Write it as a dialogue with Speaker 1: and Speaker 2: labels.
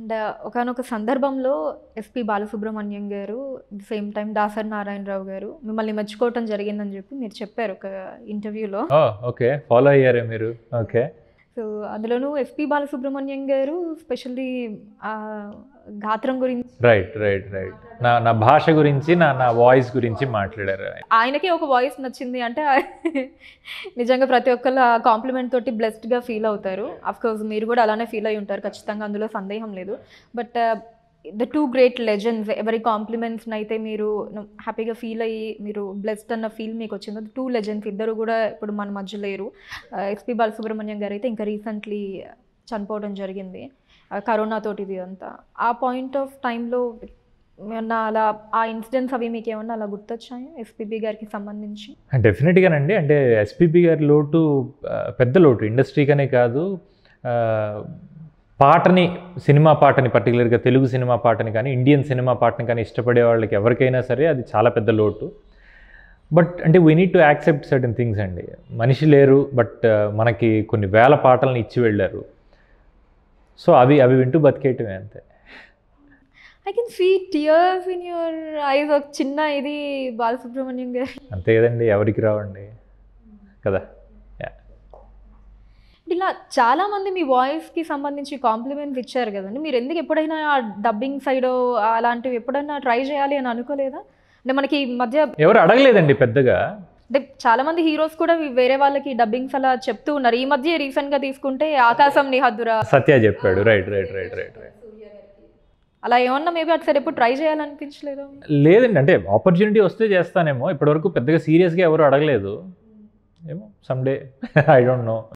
Speaker 1: and ఒకనొక సందర్భంలో SP Balasubrahmanyam గారు సేమ్ టైం దాసర్ నారాయణరావు గారు మిమ్మల్ని మర్చిపోవటం జరిగిందని చెప్పి మీరు చెప్పారు ఒక ఇంటర్వ్యూలో
Speaker 2: ఓకే ఫాలో అయ్యారే మీరు ఓకే
Speaker 1: సో అందులోనూ ఎస్పి బాలసుబ్రహ్మణ్యం గారు స్పెషల్లీ గాత్రం గురించి
Speaker 2: రైట్ రైట్ రైట్ నా నా భాష గురించి నా నా వాయిస్ గురించి మాట్లాడారు
Speaker 1: ఆయనకి ఒక వాయిస్ నచ్చింది అంటే నిజంగా ప్రతి ఆ కాంప్లిమెంట్ తోటి బ్లెస్డ్గా ఫీల్ అవుతారు అఫ్కోర్స్ మీరు కూడా అలానే ఫీల్ అయి ఉంటారు ఖచ్చితంగా అందులో సందేహం లేదు but the two great legends ఎవరి కాంప్లిమెంట్స్ని అయితే మీరు హ్యాపీగా ఫీల్ అయ్యి మీరు బ్లెస్డ్ అన్న ఫీల్ మీకు వచ్చింది టూ లెజెండ్స్ ఇద్దరు కూడా ఇప్పుడు మన మధ్య లేరు ఎస్పి uh, బాలసుబ్రహ్మణ్యం గారు అయితే ఇంకా రీసెంట్లీ చనిపోవడం జరిగింది uh, కరోనాతోటి ఇది అంతా ఆ పాయింట్ ఆఫ్ టైంలో ఏమన్నా అలా ఆ ఇన్సిడెంట్స్ అవి మీకు ఏమన్నా అలా గుర్తొచ్చాయా ఎస్పీబీ గారికి సంబంధించి
Speaker 2: డెఫినెట్గానండి అంటే ఎస్పీబీ గారి లోటు uh, పెద్ద లోటు ఇండస్ట్రీకనే కాదు పాటని సినిమా పాటని పర్టికులర్గా తెలుగు సినిమా పాటని కానీ ఇండియన్ సినిమా పాటని కానీ ఇష్టపడే వాళ్ళకి ఎవరికైనా సరే అది చాలా పెద్ద లోటు బట్ అంటే we need to accept certain things అండి మనిషి లేరు బట్ uh, మనకి కొన్ని వేల పాటలను ఇచ్చి వెళ్ళారు సో అవి అవి వింటూ బతికేయటమే అంతే
Speaker 1: I can see tears in your eyes ఒక చిన్న ఇది బాలసుబ్రహ్మణ్యం గారు
Speaker 2: అంతే కదండి ఎవరికి రావండి కదా
Speaker 1: ఇలా చాలామంది మీ వాయిస్కి సంబంధించి కాంప్లిమెంట్స్ ఇచ్చారు కదండి మీరు ఎందుకు ఎప్పుడైనా ఆ డబ్బింగ్ సైడ్ అలాంటివి ఎప్పుడైనా ట్రై చేయాలి అని అనుకోలేదా అంటే మనకి ఈ మధ్య ఎవరు అడగలేదండి పెద్దగా అంటే చాలా మంది హీరోస్ కూడా వేరే వాళ్ళకి డబ్బింగ్స్ అలా చెప్తూ ఉన్నారు ఈ మధ్య రీసెంట్ గా తీసుకుంటే ఆకాశం నిహద్దురా సత్య
Speaker 2: చెప్పాడు right right right right right
Speaker 1: అలా ఏమన్నా మేబీ ఒకసారి ఎప్పుడు ట్రై చేయాలనిపించలేదు
Speaker 2: లేదండి అంటే ఆపర్చునిటీ వస్తే చేస్తానేమో ఇప్పటివరకు పెద్దగా సీరియస్గా ఎవరు అడగలేదు ఏమో సమ్డే
Speaker 1: ఐ డోంట్ నో